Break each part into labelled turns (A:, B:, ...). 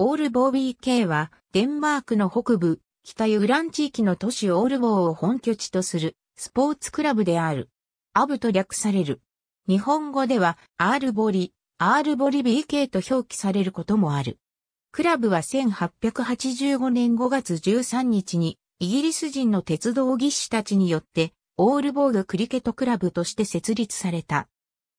A: オールボービー系は、デンマークの北部、北ユーラン地域の都市オールボーを本拠地とする、スポーツクラブである。アブと略される。日本語では、アールボリ、アールボリ BK と表記されることもある。クラブは1885年5月13日に、イギリス人の鉄道技師たちによって、オールボーグクリケットクラブとして設立された。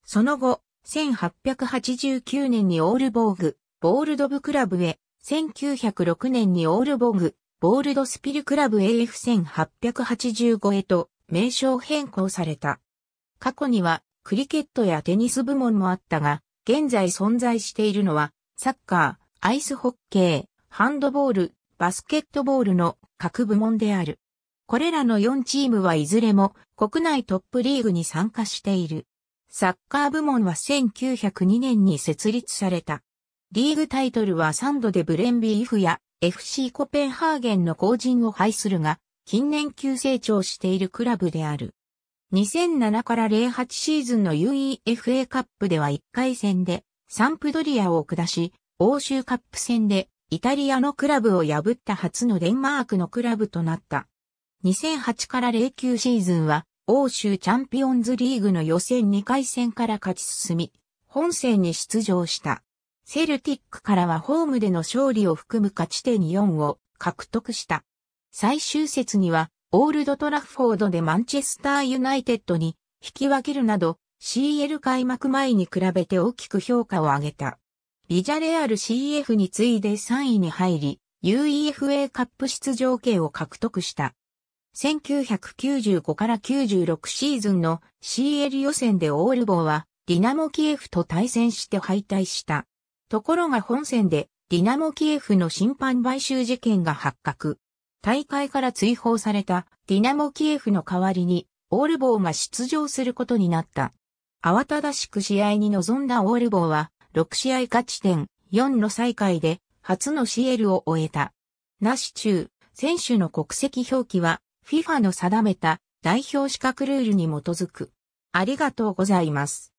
A: その後、1889年にオールボーグ、ボールドブクラブへ、1906年にオールボグ、ボールドスピルクラブ AF1885 へと名称変更された。過去にはクリケットやテニス部門もあったが、現在存在しているのはサッカー、アイスホッケー、ハンドボール、バスケットボールの各部門である。これらの4チームはいずれも国内トップリーグに参加している。サッカー部門は1902年に設立された。リーグタイトルは3度でブレンビーフや FC コペンハーゲンの後陣を排するが、近年急成長しているクラブである。2007から08シーズンの UEFA カップでは1回戦でサンプドリアを下し、欧州カップ戦でイタリアのクラブを破った初のデンマークのクラブとなった。2008から09シーズンは欧州チャンピオンズリーグの予選2回戦から勝ち進み、本戦に出場した。セルティックからはホームでの勝利を含む勝ち点4を獲得した。最終節には、オールドトラフォードでマンチェスターユナイテッドに引き分けるなど、CL 開幕前に比べて大きく評価を上げた。ビジャレアル CF に次いで3位に入り、UEFA カップ出場権を獲得した。1995から96シーズンの CL 予選でオールボーはディナモキエフと対戦して敗退した。ところが本戦でディナモキエフの審判買収事件が発覚。大会から追放されたディナモキエフの代わりにオールボーが出場することになった。慌ただしく試合に臨んだオールボーは6試合勝ち点4の再開で初の CL を終えた。なし中、選手の国籍表記は FIFA の定めた代表資格ルールに基づく。ありがとうございます。